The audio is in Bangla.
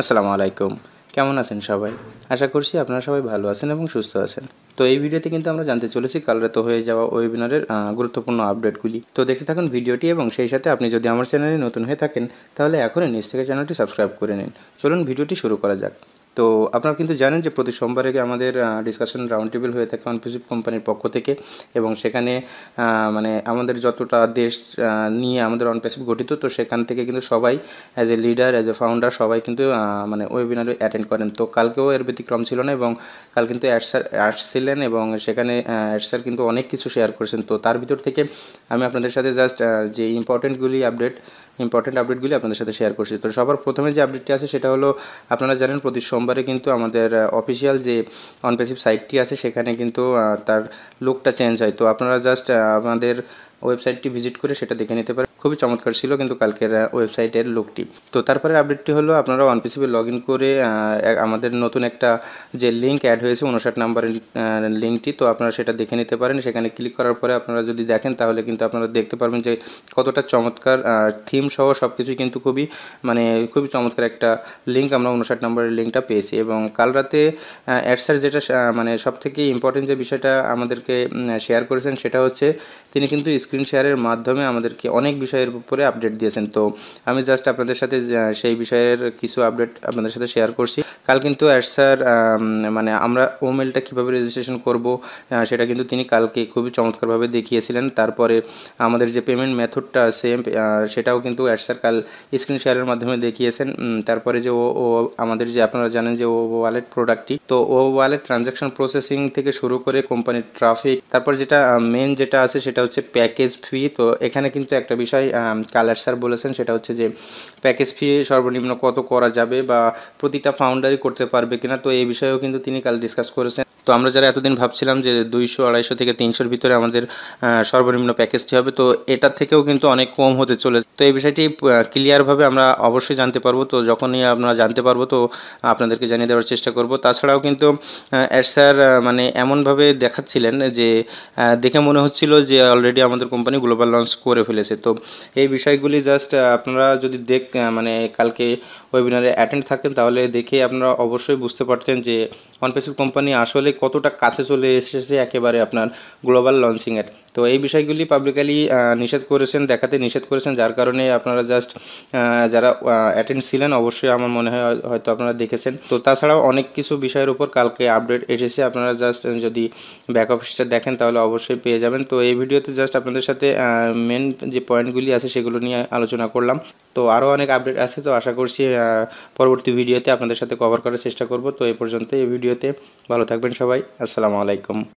আসসালামু আলাইকুম কেমন আছেন সবাই আশা করছি আপনারা সবাই ভালো আছেন এবং সুস্থ আছেন তো এই ভিডিওতে কিন্তু আমরা জানতে চলেছি কাল রাতে হয়ে যাওয়া ওয়েবিনারের গুরুত্বপূর্ণ আপডেটগুলি তো দেখতে থাকুন ভিডিওটি এবং সেই সাথে আপনি যদি আমার চ্যানেলে নতুন হয়ে থাকেন তাহলে এখনই নিজ থেকে চ্যানেলটি সাবস্ক্রাইব করে নিন চলুন ভিডিওটি শুরু করা যাক তো আপনারা কিন্তু জানেন যে প্রতি সোমবারে আমাদের ডিসকাশন রাউন্ড টেবিল হয়ে থাকে অনপিসিভ কোম্পানির পক্ষ থেকে এবং সেখানে মানে আমাদের যতটা দেশ নিয়ে আমাদের অনপেসিভ গঠিত তো সেখান থেকে কিন্তু সবাই as a leader as a founder সবাই কিন্তু মানে ওয়েবিনারে অ্যাটেন্ড করেন তো কালকেও এর ব্যতিক্রম ছিল না এবং কাল কিন্তু অ্যাড স্যার আসছিলেন এবং সেখানে অ্যাড স্যার কিন্তু অনেক কিছু শেয়ার করেছেন তো তার ভিতর থেকে আমি আপনাদের সাথে জাস্ট যে ইম্পর্টেন্টগুলি আপডেট ইম্পর্টেন্ট আপডেটগুলি আপনাদের সাথে শেয়ার করছি তো সবার প্রথমে যে আপডেটটি আছে সেটা হলো আপনারা জানেন প্রতি সোমবারে কিন্তু আমাদের অফিসিয়াল যে অনপেসিভ সাইটটি আছে সেখানে কিন্তু তার লুকটা চেঞ্জ হয় তো আপনারা জাস্ট আমাদের ওয়েবসাইটটি ভিজিট করে সেটা দেখে নিতে পারেন খুবই চমৎকার ছিল কিন্তু কালকের ওয়েবসাইটের লুকটি তো তারপরে আপডেটটি হলো আপনারা ওয়ান পিসিবি লগ ইন করে আমাদের নতুন একটা যে লিঙ্ক অ্যাড হয়েছে উনষাট নাম্বারের লিঙ্কটি তো আপনারা সেটা দেখে নিতে পারেন সেখানে ক্লিক করার পরে আপনারা যদি দেখেন তাহলে কিন্তু আপনারা দেখতে পারবেন যে কতটা চমৎকার থিম সহ সব কিছুই কিন্তু খুবই মানে খুবই চমৎকার একটা লিঙ্ক আমরা উনষাট নম্বরের লিঙ্কটা পেয়েছি এবং কাল রাতে অ্যাডসার যেটা মানে সব থেকে ইম্পর্টেন্ট যে বিষয়টা আমাদেরকে শেয়ার করেছেন সেটা হচ্ছে তিনি কিন্তু স্ক্রিন শেয়ারের মাধ্যমে আমাদেরকে অনেক বিষয় বিষয়ের উপরে আপডেট দিয়েছেন তো আমি জাস্ট আপনাদের সাথে সেই বিষয়ের কিছু আপডেট আপনাদের সাথে শেয়ার করছি কাল কিন্তু অ্যাড স্যার মানে আমরা ওমেলটা কিভাবে কীভাবে রেজিস্ট্রেশন করব সেটা কিন্তু তিনি কালকে খুবই চমৎকারভাবে দেখিয়েছিলেন তারপরে আমাদের যে পেমেন্ট মেথডটা আছে সেটাও কিন্তু অ্যাড স্যার কাল স্ক্রিন শেয়ারের মাধ্যমে দেখিয়েছেন তারপরে যে ও ও আমাদের যে আপনারা জানেন যে ও ওয়ালেট প্রোডাক্টটি তো ও ওয়ালেট ট্রানজাকশন প্রসেসিং থেকে শুরু করে কোম্পানির ট্রাফিক তারপর যেটা মেন যেটা আছে সেটা হচ্ছে প্যাকেজ ফি তো এখানে কিন্তু একটা বিষয় কালার স্যার বলেছেন সেটা হচ্ছে যে প্যাকেজ ফি সর্বনিম্ন কত করা যাবে বা প্রতিটা ফাউন্ডার করতে পারবে কিনা তো এই বিষয়েও কিন্তু তিনি কাল ডিসকাস করেছেন তো আমরা যারা এতদিন ভাবছিলাম যে দুইশো আড়াইশো থেকে তিনশোর ভিতরে আমাদের সর্বনিম্ন প্যাকেজটি হবে তো এটার থেকেও কিন্তু অনেক কম হতে চলেছে তো এই বিষয়টি ক্লিয়ারভাবে আমরা অবশ্যই জানতে পারবো তো যখনই আমরা জানতে পারবো তো আপনাদেরকে জানিয়ে দেওয়ার চেষ্টা করব তাছাড়াও কিন্তু অ্যাড স্যার মানে এমনভাবে দেখাচ্ছিলেন যে দেখে মনে হচ্ছিল যে অলরেডি আমাদের কোম্পানি গ্লোবাল লঞ্চ করে ফেলেছে তো এই বিষয়গুলি জাস্ট আপনারা যদি দেখ মানে কালকে ওয়েবিনারে অ্যাটেন্ড থাকেন তাহলে দেখে আপনারা অবশ্যই বুঝতে পারতেন যে অনপেসিভ কোম্পানি আসলে কতটা কাছে চলে এসেছে একেবারে আপনার গ্লোবাল লঞ্চিংয়ের তো এই বিষয়গুলি পাবলিকালি নিষেধ করেছেন দেখাতে নিষেধ করেছেন যার কারণে আপনারা জাস্ট যারা অ্যাটেন্ড ছিলেন অবশ্যই আমার মনে হয় হয়তো আপনারা দেখেছেন তো তাছাড়াও অনেক কিছু বিষয়ের উপর কালকে আপডেট এসেছে আপনারা জাস্ট যদি ব্যাক অফিসটা দেখেন তাহলে অবশ্যই পেয়ে যাবেন তো এই ভিডিওতে জাস্ট আপনাদের সাথে মেন যে পয়েন্টগুলি আছে সেগুলো নিয়ে আলোচনা করলাম তো আরও অনেক আপডেট আছে তো আশা করছি পরবর্তী ভিডিওতে আপনাদের সাথে কভার করার চেষ্টা করব তো এ পর্যন্ত এই ভিডিওতে ভালো থাকবেন সবাই আসসালামু আলাইকুম